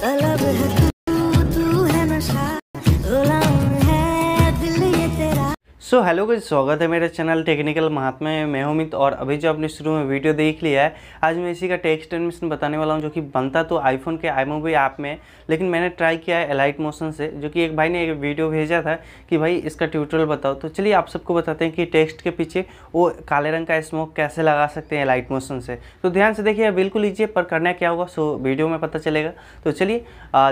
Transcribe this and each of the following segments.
तलब है so hello कुछ स्वागत है मेरे चैनल टेक्निकल महात्मा में मैं अमित और अभी जो आपने शुरू में वीडियो देख लिया है आज मैं इसी का टेक्स्ट एडमिशन बताने वाला हूँ जो कि बनता तो आईफोन के आई मूवी ऐप में लेकिन मैंने ट्राई किया है एलाइट मोशन से जो कि एक भाई ने एक वीडियो भेजा था कि भाई इसका ट्यूटोरियल बताओ तो चलिए आप सबको बताते हैं कि टेक्स्ट के पीछे वो काले रंग का स्मोक कैसे लगा सकते हैं एलाइट मोशन से तो ध्यान से देखिए बिल्कुल लीजिए पर करना क्या होगा सो वीडियो में पता चलेगा तो चलिए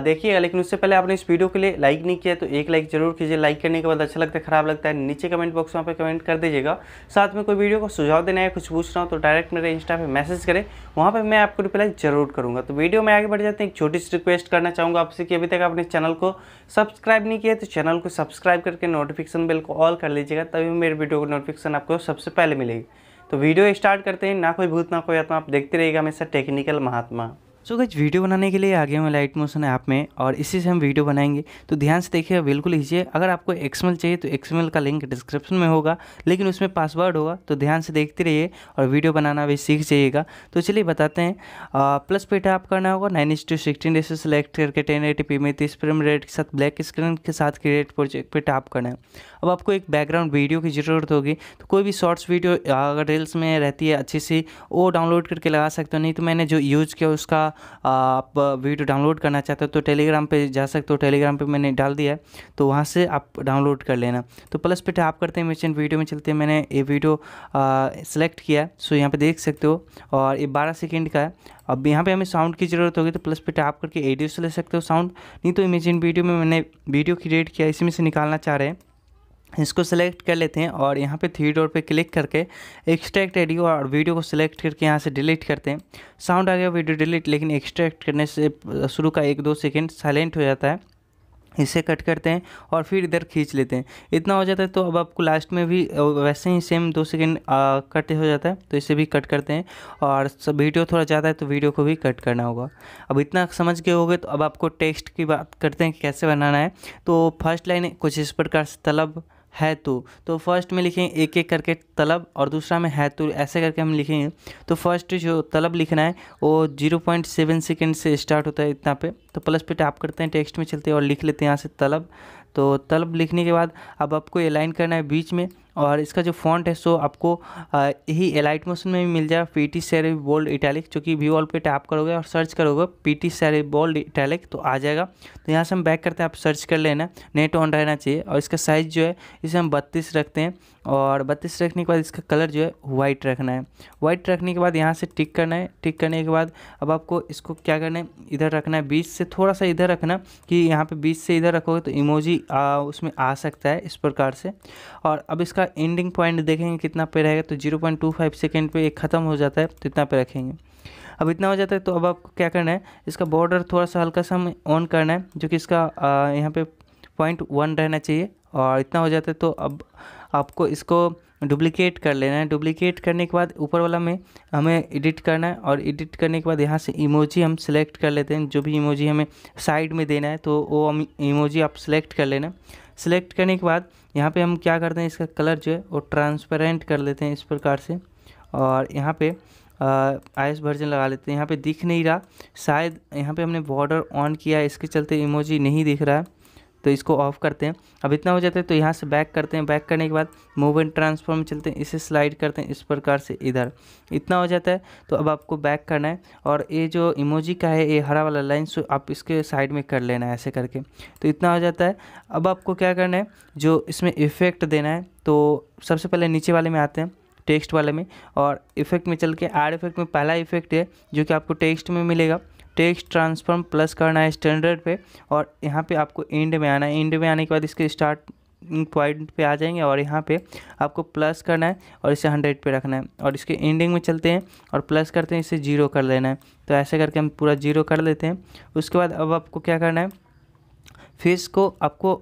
देखिएगा लेकिन उससे पहले आपने इस वीडियो के लिए लाइक नहीं किया तो एक लाइक जरूर कीजिए लाइक करने के बाद अच्छा लगता है खराब लगता है नीचे कमेंट बॉक्स वहाँ पर कमेंट कर दीजिएगा साथ में कोई वीडियो को सुझाव देना है कुछ पूछना हो तो डायरेक्ट मेरे इंस्टा पर मैसेज करें वहाँ पर मैं आपको रिप्लाई जरूर करूँगा तो वीडियो में आगे बढ़ जाते हैं एक छोटी सी रिक्वेस्ट करना चाहूँगा आपसे कि अभी तक आपने चैनल को सब्सक्राइब नहीं किया तो चैनल को सब्सक्राइब करके नोटिफिकेशन बिल को ऑल कर लीजिएगा तभी मेरे वीडियो को नोटिफिकेशन आपको सबसे पहले मिलेगी तो वीडियो स्टार्ट करते हैं ना कोई भूत ना कोई आत्मा आप देखते रहेगा हमेशा टेक्निकल महात्मा सो so गज वीडियो बनाने के लिए आ गया हमें लाइट मोशन ऐप में और इसी से हम वीडियो बनाएंगे तो ध्यान से देखिएगा बिल्कुल लीजिए अगर आपको एक्समल चाहिए तो एक्समल का लिंक डिस्क्रिप्शन में होगा लेकिन उसमें पासवर्ड होगा तो ध्यान से देखते रहिए और वीडियो बनाना भी सीख जाइएगा तो चलिए बताते हैं आ, प्लस पे टैप करना होगा नाइन इंस टू सिक्सटीन डे से करके टेन एटी पी में तीस फ्रेम रेट के साथ ब्लैक स्क्रीन के साथ क्रिएट प्रोजेक्ट पर टैप करना है अब आपको एक बैकग्राउंड वीडियो की ज़रूरत होगी तो कोई भी शॉर्ट्स वीडियो अगर रील्स में रहती है अच्छी सी वो डाउनलोड करके लगा सकते हो नहीं तो मैंने जो यूज़ किया उसका आप वीडियो डाउनलोड करना चाहते हो तो टेलीग्राम पे जा सकते हो टेलीग्राम पे मैंने डाल दिया है तो वहाँ से आप डाउनलोड कर लेना तो प्लस पे टैप करते हैं मिशन वीडियो में चलते हैं मैंने ये वीडियो सेलेक्ट किया है सो यहाँ पर देख सकते हो और ये बारह सेकेंड का है अब यहाँ पे हमें साउंड की ज़रूरत होगी तो प्लस पे टैप करके एडियो से ले सकते हो साउंड नहीं तो इमेजिन वीडियो में मैंने वीडियो क्रिएट किया इसी में से निकालना चाह रहे हैं इसको सेलेक्ट कर लेते हैं और यहाँ पे थ्री डोर पे क्लिक करके एक्सट्रैक्ट एडियो और वीडियो को सिलेक्ट करके यहाँ से डिलीट करते हैं साउंड आ गया वीडियो डिलीट लेकिन एक्सट्रैक्ट करने से शुरू का एक दो सेकेंड साइलेंट हो जाता है इसे कट करते हैं और फिर इधर खींच लेते हैं इतना हो जाता है तो अब आपको लास्ट में भी वैसे ही सेम दो सेकेंड कट हो जाता है तो इसे भी कट करते हैं और वीडियो थोड़ा ज़्यादा है तो वीडियो को भी कट करना होगा अब इतना समझ के गए तो अब आपको टेक्स्ट की बात करते हैं कैसे बनाना है तो फर्स्ट लाइन कुछ इस प्रकार से तलब हैतु तो फर्स्ट में लिखेंगे एक एक करके तलब और दूसरा में हैतु ऐसे करके हम लिखेंगे तो फर्स्ट जो तलब लिखना है वो जीरो पॉइंट सेवन सेकेंड से स्टार्ट होता है इतना पे तो प्लस पे टैप करते हैं टेक्स्ट में चलते हैं और लिख लेते हैं यहाँ से तलब तो तलब लिखने के बाद अब आपको लाइन करना है बीच में और इसका जो फॉन्ट है सो आपको यही एलाइट मोशन में भी मिल जाएगा P T serif bold italic जो कि वी वॉल पे टैप करोगे और सर्च करोगे P T serif bold italic तो आ जाएगा तो यहाँ से हम बैक करते हैं आप सर्च कर लेना नेट ऑन रहना चाहिए और इसका साइज़ जो है इसे हम बत्तीस रखते हैं और बत्तीस रखने के बाद इसका कलर जो है वाइट रखना है वाइट रखने के बाद यहाँ से टिक करना है टिक करने के बाद अब आपको इसको क्या करना है इधर रखना है बीच से थोड़ा सा इधर रखना कि यहाँ पे बीच से इधर रखोगे तो इमोजी आ, उसमें आ सकता है इस प्रकार से और अब इसका एंडिंग पॉइंट देखेंगे कितना पे रहेगा तो zero point two five second पर एक ख़त्म हो जाता है तो इतना पे रखेंगे अब इतना हो जाता है तो अब आपको क्या करना है इसका बॉर्डर थोड़ा सा हल्का सा हमें ऑन करना है जो कि इसका यहाँ पर पॉइंट वन रहना चाहिए और इतना हो जाता है तो अब आपको इसको डुप्लीकेट कर लेना है डुप्लीकेट करने के बाद ऊपर वाला में हमें एडिट करना है और एडिट करने के बाद यहाँ से इमोजी हम सिलेक्ट कर लेते हैं जो भी इमोजी हमें साइड में देना है तो वो हम इमोजी आप सिलेक्ट कर लेना सिलेक्ट करने के बाद यहाँ पे हम क्या करते हैं इसका कलर जो है वो ट्रांसपेरेंट कर लेते हैं इस प्रकार से और यहाँ पर आई वर्जन लगा लेते हैं यहाँ पर दिख नहीं रहा शायद यहाँ पर हमने बॉर्डर ऑन किया इसके चलते इमोजी नहीं दिख रहा है तो इसको ऑफ करते हैं अब इतना हो जाता है तो यहाँ से बैक करते हैं बैक करने के बाद मूव एंड ट्रांसफॉर्म चलते हैं इसे स्लाइड करते हैं इस प्रकार से इधर इतना हो जाता है तो अब आपको बैक करना है और ये जो इमोजी का है ये हरा वाला लाइन सो आप इसके साइड में कर लेना है ऐसे करके तो इतना हो जाता है अब आपको क्या करना है जो इसमें इफेक्ट देना है तो सबसे पहले नीचे वाले में आते हैं टेक्स्ट वाले में और इफेक्ट में चल के आर इफेक्ट में पहला इफेक्ट है जो कि आपको टेक्स्ट में मिलेगा टेक्स्ट ट्रांसफॉर्म प्लस करना है स्टैंडर्ड पे और यहाँ पे आपको एंड में आना है एंड में आने के बाद इसके स्टार्ट पॉइंट पे आ जाएंगे और यहाँ पे आपको प्लस करना है और इसे हंड्रेड पे रखना है और इसके एंडिंग में चलते हैं और प्लस करते हैं इसे जीरो कर लेना है तो ऐसे करके हम पूरा जीरो कर लेते हैं उसके बाद अब आपको क्या करना है फेस को आपको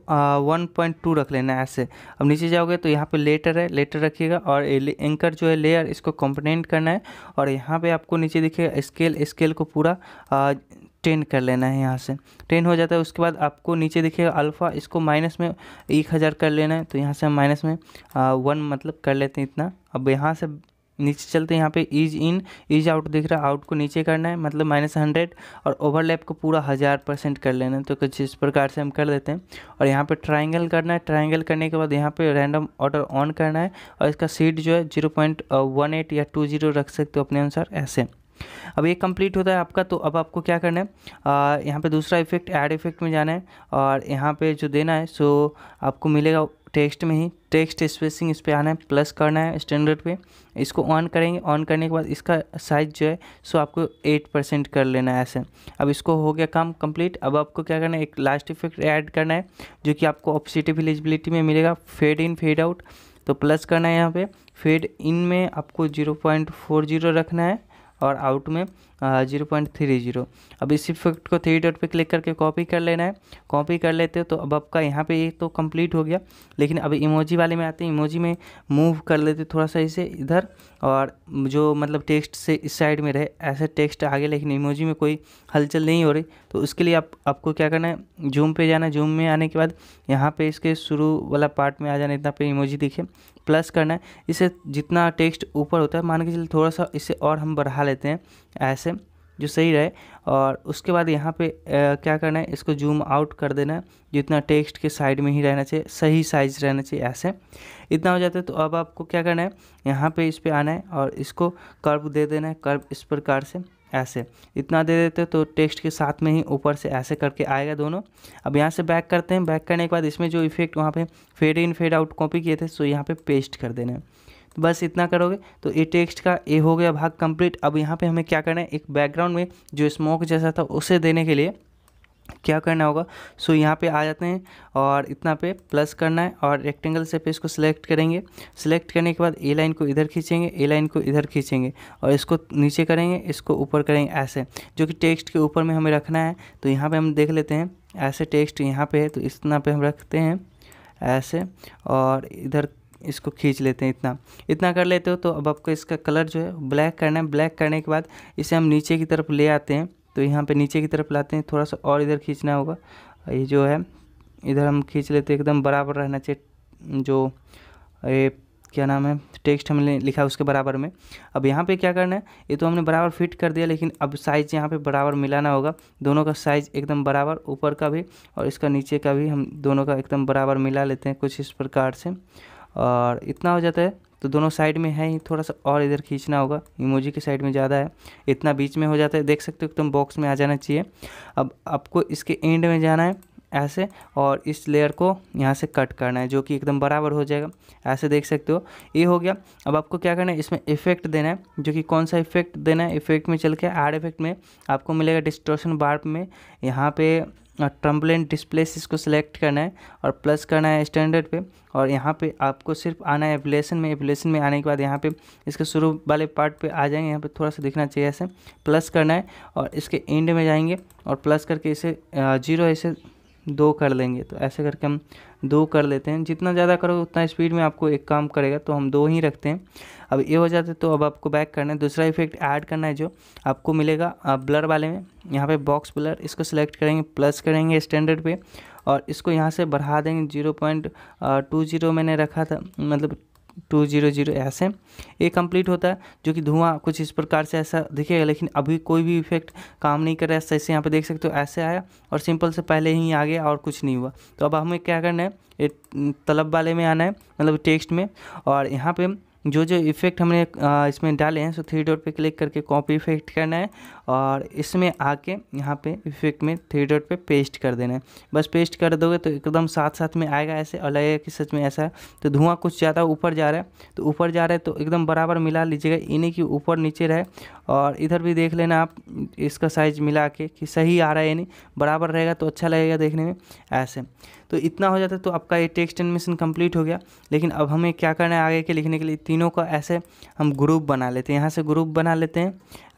वन पॉइंट टू रख लेना है ऐसे अब नीचे जाओगे तो यहाँ पे लेटर है लेटर रखिएगा और एंकर जो है लेयर इसको कंपोनेंट करना है और यहाँ पे आपको नीचे दिखेगा स्केल स्केल को पूरा आ, टेन कर लेना है यहाँ से टेन हो जाता है उसके बाद आपको नीचे देखिएगा अल्फ़ा इसको माइनस में एक हज़ार कर लेना है तो यहाँ से हम माइनस में आ, वन मतलब कर लेते हैं इतना अब यहाँ से नीचे चलते हैं यहाँ पे इज इन इज आउट देख रहा है आउट को नीचे करना है मतलब माइनस हंड्रेड और ओवरलैप को पूरा हज़ार परसेंट कर लेना है तो कुछ इस प्रकार से हम कर देते हैं और यहाँ पे ट्राइंगल करना है ट्राइंगल करने के बाद यहाँ पे रैंडम ऑर्डर ऑन करना है और इसका सीट जो है जीरो पॉइंट वन एट या टू जीरो रख सकते हो अपने अनुसार ऐसे अब ये कंप्लीट होता है आपका तो अब आपको क्या करना है आ, यहाँ पे दूसरा इफेक्ट ऐड इफेक्ट में जाना है और यहाँ पे जो देना है सो आपको मिलेगा टेक्स्ट में ही टेक्स्ट स्पेसिंग इस पर आना है प्लस करना है स्टैंडर्ड पे इसको ऑन करेंगे ऑन करने के बाद इसका साइज जो है सो आपको एट परसेंट कर लेना है ऐसे अब इसको हो गया काम कंप्लीट अब आपको क्या करना है एक लास्ट इफेक्ट ऐड करना है जो कि आपको ऑप्सिटिव एलिजिबिलिटी में मिलेगा फेड इन फेड आउट तो प्लस करना है यहाँ पे फेड इन में आपको जीरो पॉइंट फोर जीरो रखना है और आउट में जीरो पॉइंट थ्री जीरो अब इस इफेक्ट को थ्री डॉट पे क्लिक करके कॉपी कर लेना है कॉपी कर लेते हो तो अब आपका यहाँ पे ये तो कंप्लीट हो गया लेकिन अब इमोजी वाले में आते हैं इमोजी में मूव कर लेते थोड़ा सा इसे इधर और जो मतलब टेक्स्ट से इस साइड में रहे ऐसे टेक्स्ट आगे लेकिन इमोजी में कोई हलचल नहीं हो रही तो उसके लिए आप आपको क्या करना है जूम पर जाना जूम में आने के बाद यहाँ पर इसके शुरू वाला पार्ट में आ जाना इतना पे इमोजी दिखे प्लस करना है इसे जितना टेक्स्ट ऊपर होता है मान के चलिए थोड़ा सा इसे और हम बढ़ा लेते हैं ऐसे जो सही रहे और उसके बाद यहाँ पे आ, क्या करना है इसको जूम आउट कर देना है जितना टेक्स्ट के साइड में ही रहना चाहिए सही साइज रहना चाहिए ऐसे इतना हो जाता है तो अब आपको क्या करना है यहाँ पे इस पर आना है और इसको कर्व दे देना है कर्व इस प्रकार से ऐसे इतना दे देते तो टेक्स्ट के साथ में ही ऊपर से ऐसे करके आएगा दोनों अब यहाँ से बैक करते हैं बैक करने के बाद इसमें जो इफेक्ट वहाँ पर fade in fade out copy किए थे सो यहाँ पर पेस्ट कर देना है बस इतना करोगे तो ये टेक्स्ट का ए हो गया भाग कंप्लीट अब यहाँ पे हमें क्या करना है एक बैकग्राउंड में जो स्मोक जैसा था उसे देने के लिए क्या करना होगा सो so, यहाँ पे आ जाते हैं और इतना पे प्लस करना है और रेक्टेंगल से पे इसको सिलेक्ट करेंगे सिलेक्ट करने के बाद ए लाइन को इधर खींचेंगे ए लाइन को इधर खींचेंगे और इसको नीचे करेंगे इसको ऊपर करेंगे ऐसे जो कि टेक्स्ट के ऊपर में हमें रखना है तो यहाँ पे हम देख लेते हैं ऐसे टेक्स्ट यहाँ पे है तो इतना पे हम रखते हैं ऐसे और इधर इसको खींच लेते हैं इतना इतना कर लेते हो तो अब आपको इसका कलर जो है ब्लैक करना है ब्लैक करने के बाद इसे हम नीचे की तरफ ले आते हैं तो यहाँ पे नीचे की तरफ लाते हैं थोड़ा सा और इधर खींचना होगा ये जो है इधर हम खींच लेते हैं एकदम बराबर रहना चाहिए जो ये क्या नाम है टेक्स्ट हमने लिखा उसके बराबर में अब यहाँ पे क्या करना है ये तो हमने बराबर फिट कर दिया लेकिन अब साइज़ यहाँ पे बराबर मिलाना होगा दोनों का साइज़ एकदम बराबर ऊपर का भी और इसका नीचे का भी हम दोनों का एकदम बराबर मिला लेते हैं कुछ इस प्रकार से और इतना हो जाता है तो दोनों साइड में है ही थोड़ा सा और इधर खींचना होगा इमोजी के साइड में ज़्यादा है इतना बीच में हो जाता है देख सकते हो एकदम बॉक्स में आ जाना चाहिए अब आपको इसके एंड में जाना है ऐसे और इस लेयर को यहाँ से कट करना है जो कि एकदम बराबर हो जाएगा ऐसे देख सकते हो ये हो गया अब आपको क्या करना है इसमें इफेक्ट देना है जो कि कौन सा इफेक्ट देना है इफेक्ट में चल के आर इफेक्ट में आपको मिलेगा डिस्ट्रोशन बार्प में यहाँ पे और ट्रम्बलेंट डिस्प्लेस इसको सेलेक्ट करना है और प्लस करना है स्टैंडर्ड पे और यहाँ पे आपको सिर्फ आना है एप्लेसन में एप्लेसन में आने के बाद यहाँ पे इसके शुरू वाले पार्ट पे आ जाएंगे यहाँ पे थोड़ा सा दिखना चाहिए ऐसे प्लस करना है और इसके एंड में जाएंगे और प्लस करके इसे जीरो इसे दो कर लेंगे तो ऐसे करके हम दो कर लेते हैं जितना ज़्यादा करोगे उतना स्पीड में आपको एक काम करेगा तो हम दो ही रखते हैं अब ये हो जाता है तो अब आपको बैक करना है दूसरा इफेक्ट ऐड करना है जो आपको मिलेगा आप ब्लर वाले में यहाँ पे बॉक्स ब्लर इसको सिलेक्ट करेंगे प्लस करेंगे स्टैंडर्ड पे और इसको यहाँ से बढ़ा देंगे जीरो पॉइंट टू जीरो मैंने रखा था मतलब टू जीरो जीरो ऐसे ये कंप्लीट होता है जो कि धुआं कुछ इस प्रकार से ऐसा दिखेगा लेकिन अभी कोई भी इफेक्ट काम नहीं कर रहा है ऐसे यहाँ पे देख सकते हो ऐसे आया और सिंपल से पहले ही आ गया और कुछ नहीं हुआ तो अब हमें क्या करना है तलब वाले में आना है मतलब टेक्स्ट में और यहाँ पर जो जो इफ़ेक्ट हमने इसमें डाले हैं सो थ्री डॉट पे क्लिक करके कॉपी इफेक्ट करना है और इसमें आके यहाँ पे इफेक्ट में थ्री डॉट पे पेस्ट कर देना है बस पेस्ट कर दोगे तो एकदम साथ साथ में आएगा ऐसे और लगेगा कि सच में ऐसा है तो धुआं कुछ ज़्यादा ऊपर जा रहा है तो ऊपर जा रहा है तो एकदम बराबर मिला लीजिएगा इन्हीं की ऊपर नीचे रहे और इधर भी देख लेना आप इसका साइज मिला के कि सही आ रहा है यानी बराबर रहेगा तो अच्छा लगेगा देखने में ऐसे तो इतना हो जाता है तो आपका ये टेक्स्ट एनिमेशन कंप्लीट हो गया लेकिन अब हमें क्या करना है आगे के लिखने के लिए तीन तीनों का ऐसे हम ग्रुप बना लेते हैं यहाँ से ग्रुप बना लेते हैं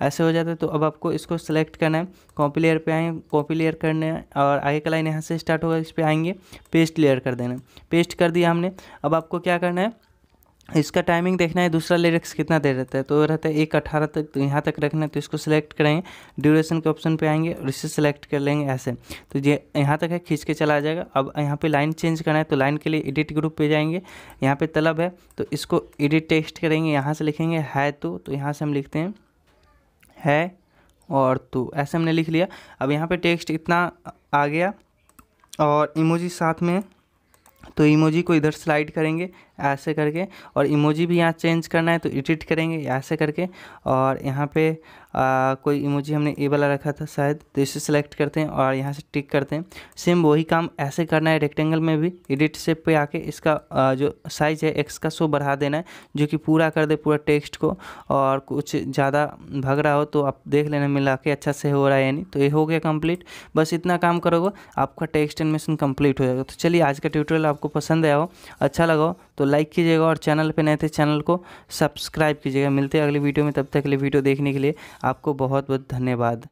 ऐसे हो जाता है तो अब आपको इसको सेलेक्ट करना है कॉपी लेयर पे आएँ कॉपी लेयर करने और आगे का लाइन यहाँ से स्टार्ट होगा इस पर आएंगे पेस्ट लेयर कर देना पेस्ट कर दिया हमने अब आपको क्या करना है इसका टाइमिंग देखना है दूसरा लिरिक्स कितना देर रहता है तो रहता है एक अठारह तक तो यहाँ तक रखना है तो इसको सिलेक्ट करेंगे ड्यूरेशन के ऑप्शन पे आएंगे और इसे सिलेक्ट कर लेंगे ऐसे तो ये यहाँ तक है खींच के चला जाएगा अब यहाँ पे लाइन चेंज करना है तो लाइन के लिए एडिट ग्रुप पे जाएंगे यहाँ पर तलब है तो इसको एडिट टेक्स्ट करेंगे यहाँ से लिखेंगे है तो तो यहाँ से हम लिखते हैं है और तो ऐसे हमने लिख लिया अब यहाँ पर टेक्स्ट इतना आ गया और इमोजी साथ में तो इमोजी को इधर स्लाइड करेंगे ऐसे करके और इमोजी भी यहाँ चेंज करना है तो एडिट करेंगे ऐसे करके और यहाँ पे आ, कोई इमोजी हमने ए वाला रखा था शायद तो इसे सेलेक्ट करते हैं और यहाँ से टिक करते हैं सेम वही काम ऐसे करना है रेक्टेंगल में भी एडिट सेप पे आके इसका आ, जो साइज़ है एक्स का सो बढ़ा देना है जो कि पूरा कर दे पूरा टेक्स्ट को और कुछ ज़्यादा भग रहा हो तो आप देख लेना मिला के अच्छा से हो रहा है यानी तो ये हो गया कम्प्लीट बस इतना काम करोगे आपका टेक्स्ट एनिमेशन कम्प्लीट हो जाएगा तो चलिए आज का ट्यूटोरियल आपको पसंद आया हो अच्छा लगा हो तो लाइक कीजिएगा और चैनल पर नए थे चैनल को सब्सक्राइब कीजिएगा मिलते हैं अगले वीडियो में तब तक के लिए वीडियो देखने के लिए आपको बहुत बहुत धन्यवाद